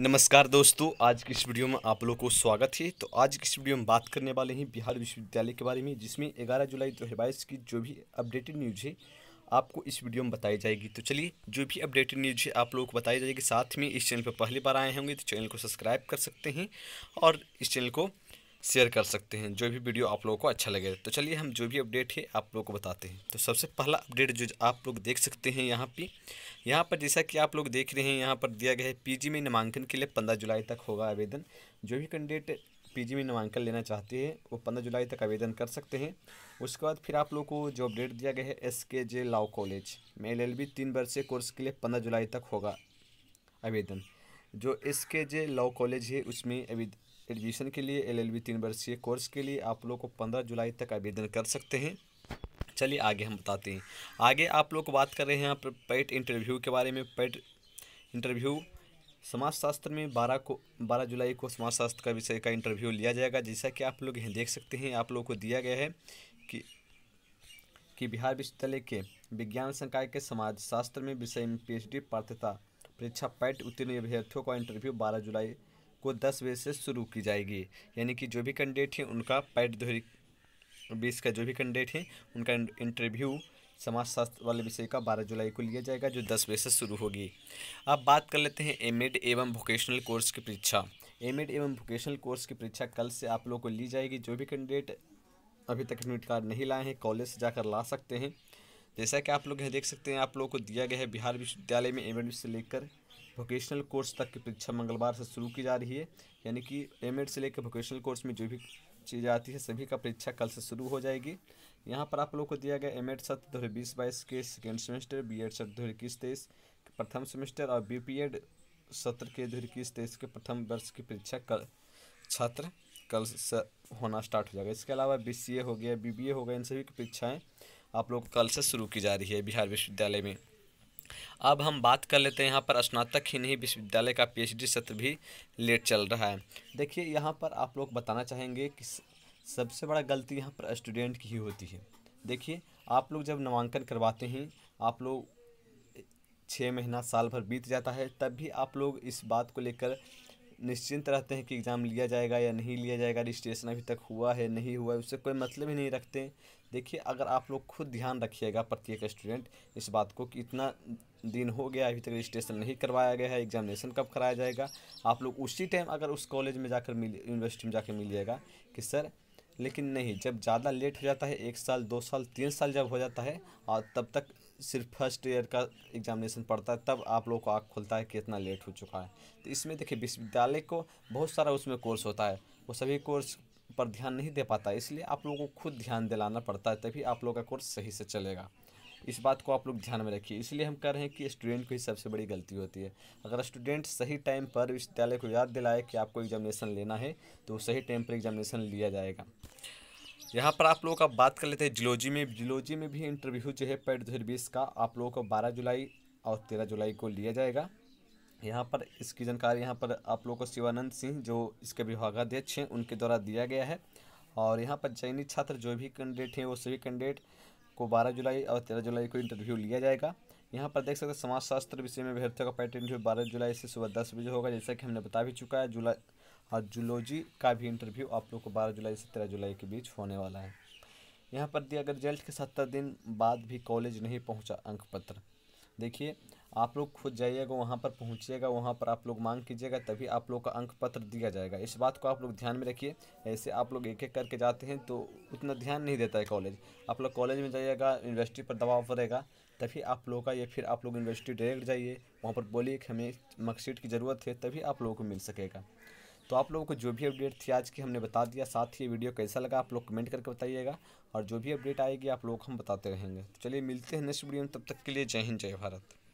नमस्कार दोस्तों आज की इस वीडियो में आप लोगों को स्वागत है तो आज की इस वीडियो में बात करने वाले हैं बिहार विश्वविद्यालय के बारे में जिसमें 11 जुलाई दो की जो भी अपडेटेड न्यूज है आपको इस वीडियो में बताई जाएगी तो चलिए जो भी अपडेटेड न्यूज है आप लोगों को बताई जाएगी साथ में इस चैनल पर पहली बार आए होंगे तो चैनल को सब्सक्राइब कर सकते हैं और इस चैनल को शेयर कर सकते हैं जो भी वीडियो आप लोगों को अच्छा लगे तो चलिए हम जो भी अपडेट है आप लोगों को बताते हैं तो सबसे पहला अपडेट जो आप लोग देख सकते हैं यहाँ पे यहाँ पर जैसा कि आप लोग देख रहे हैं यहाँ पर दिया गया है पीजी में नामांकन के लिए पंद्रह जुलाई तक होगा आवेदन जो भी कैंडिडेट पी में नामांकन लेना चाहते हैं वो पंद्रह जुलाई तक आवेदन कर सकते हैं उसके बाद फिर आप लोग को जो अपडेट दिया गया है एस के जे कॉलेज में एल एल बी तीन वर्षीय कोर्स के लिए पंद्रह जुलाई तक होगा आवेदन जो एस के जे लॉ कॉलेज है उसमें अभी एडमिशन के लिए एल एल तीन वर्षीय कोर्स के लिए आप लोग को पंद्रह जुलाई तक आवेदन कर सकते हैं चलिए आगे हम बताते हैं आगे आप लोग बात कर रहे हैं यहाँ पर पेट इंटरव्यू के बारे में पेट इंटरव्यू समाजशास्त्र में बारह को बारह जुलाई को समाजशास्त्र का विषय का इंटरव्यू लिया जाएगा जैसा कि आप लोग यहाँ देख सकते हैं आप लोग को दिया गया है कि कि बिहार विश्वविद्यालय के विज्ञान संकाय के समाजशास्त्र में विषय में पीएचडी पात्रता परीक्षा पैट उत्तीर्ण अभ्यर्थियों का इंटरव्यू 12 जुलाई को दस बजे से शुरू की जाएगी यानी कि जो भी कैंडिडेट हैं उनका पैट दो बीस का जो भी कैंडिडेट हैं उनका इंटरव्यू समाजशास्त्र वाले विषय का 12 जुलाई को लिया जाएगा जो 10 बजे से शुरू होगी अब बात कर लेते हैं एमएड एवं वोकेशनल कोर्स की परीक्षा एमएड एवं वोकेशनल कोर्स की परीक्षा कल से आप लोगों को ली जाएगी जो भी कैंडिडेट अभी तक एडमिट कार्ड नहीं लाए हैं कॉलेज से जाकर ला सकते हैं जैसा कि आप लोग यहाँ देख सकते हैं आप लोगों को दिया गया है बिहार विश्वविद्यालय में एमएड से लेकर वोकेशनल कोर्स तक की परीक्षा मंगलवार से शुरू की जा रही है यानी कि एम e से लेकर वोकेशनल कोर्स में जो भी चीज़ आती है सभी का परीक्षा कल से शुरू हो जाएगी यहाँ पर आप लोग को दिया गया एम एड सत्र दो हज़ार बीस बाईस के सेकेंड सेमेस्टर बी एड सत्र दो हज़ार इक्कीस तेईस प्रथम सेमेस्टर और बी पी एड सत्र के दो हज़ार इक्कीस तेईस के प्रथम वर्ष की परीक्षा कल छात्र कल से होना स्टार्ट हो जाएगा इसके अलावा बी सी ए हो गया बी बी ए हो गया इन सभी की परीक्षाएँ आप लोग कल से शुरू की जा रही है बिहार विश्वविद्यालय में अब हम बात कर लेते हैं यहाँ पर स्नातक ही नहीं विश्वविद्यालय का पीएचडी सत्र भी लेट चल रहा है देखिए यहाँ पर आप लोग बताना चाहेंगे कि सबसे बड़ा गलती यहाँ पर स्टूडेंट की ही होती है देखिए आप लोग जब नामांकन करवाते हैं आप लोग छः महीना साल भर बीत जाता है तब भी आप लोग इस बात को लेकर निश्चिंत रहते हैं कि एग्ज़ाम लिया जाएगा या नहीं लिया जाएगा रजिस्ट्रेशन अभी तक हुआ है नहीं हुआ है उससे कोई मतलब ही नहीं रखते देखिए अगर आप लोग खुद ध्यान रखिएगा प्रत्येक स्टूडेंट इस बात को कि इतना दिन हो गया अभी तक रजिस्ट्रेशन नहीं करवाया गया है एग्जामिनेशन कब कराया जाएगा आप लोग उसी टाइम अगर उस कॉलेज में जाकर मिल यूनिवर्सिटी में जाकर मिलिएगा कि सर लेकिन नहीं जब ज़्यादा लेट हो जाता है एक साल दो साल तीन साल जब हो जाता है और तब तक सिर्फ फर्स्ट ईयर का एग्जामिनेशन पड़ता है तब आप लोग को आँख खुलता है कि इतना लेट हो चुका है तो इसमें देखिए विश्वविद्यालय को बहुत सारा उसमें कोर्स होता है वो सभी कोर्स पर ध्यान नहीं दे पाता इसलिए आप लोगों को खुद ध्यान दिलाना पड़ता है तभी आप लोगों का कोर्स सही से चलेगा इस बात को आप लोग ध्यान में रखिए इसलिए हम कह रहे हैं कि स्टूडेंट को ही सबसे बड़ी गलती होती है अगर स्टूडेंट सही टाइम पर विश्वविद्यालय को याद दिलाए कि आपको एग्जामिनेशन लेना है तो सही टाइम पर एग्जामिनेशन लिया जाएगा यहाँ पर आप लोगों का बात कर लेते हैं जिलोजी में जिलोजी में भी इंटरव्यू जो है पेड दो का आप लोगों को बारह जुलाई और तेरह जुलाई को लिया जाएगा यहाँ पर इसकी जानकारी यहाँ पर आप लोगों को शिवानंद सिंह जो इसके विभागाध्यक्ष हैं उनके द्वारा दिया गया है और यहाँ पर चयनित छात्र जो भी कैंडिडेट हैं वो सभी कैंडिडेट को 12 जुलाई और 13 जुलाई को इंटरव्यू लिया जाएगा यहाँ पर देख सकते हैं समाजशास्त्र विषय में अभ्यर्थियों का पैटर्न इंटरव्यू बारह जुलाई से सुबह दस बजे होगा जैसा कि हमने बता भी चुका है जुलाई और जुलोजी का भी इंटरव्यू आप लोग को बारह जुलाई से तेरह जुलाई के बीच होने वाला है यहाँ पर दिया अगर रिजल्ट के सत्तर दिन बाद भी कॉलेज नहीं पहुँचा अंक पत्र देखिए आप लोग खुद जाइएगा वहाँ पर पहुँचिएगा वहाँ पर आप लोग मांग कीजिएगा तभी आप लोग का अंक पत्र दिया जाएगा इस बात को आप लोग ध्यान में रखिए ऐसे आप लोग एक एक करके जाते हैं तो उतना ध्यान नहीं देता है कॉलेज आप लोग कॉलेज में जाइएगा यूनिवर्सिटी पर दबाव पड़ेगा तभी आप लोग का या फिर आप लोग यूनिवर्सिटी डायरेक्ट जाइए वहाँ पर बोलिए कि हमें मार्कशीट की ज़रूरत है तभी आप लोगों को मिल सकेगा तो आप लोगों को जो भी अपडेट थी आज की हमने बता दिया साथ ही ये वीडियो कैसा लगा आप लोग कमेंट करके बताइएगा और जो भी अपडेट आएगी आप लोग हम बताते रहेंगे तो चलिए मिलते हैं नेक्स्ट वीडियो में तब तक के लिए जय हिंद जय भारत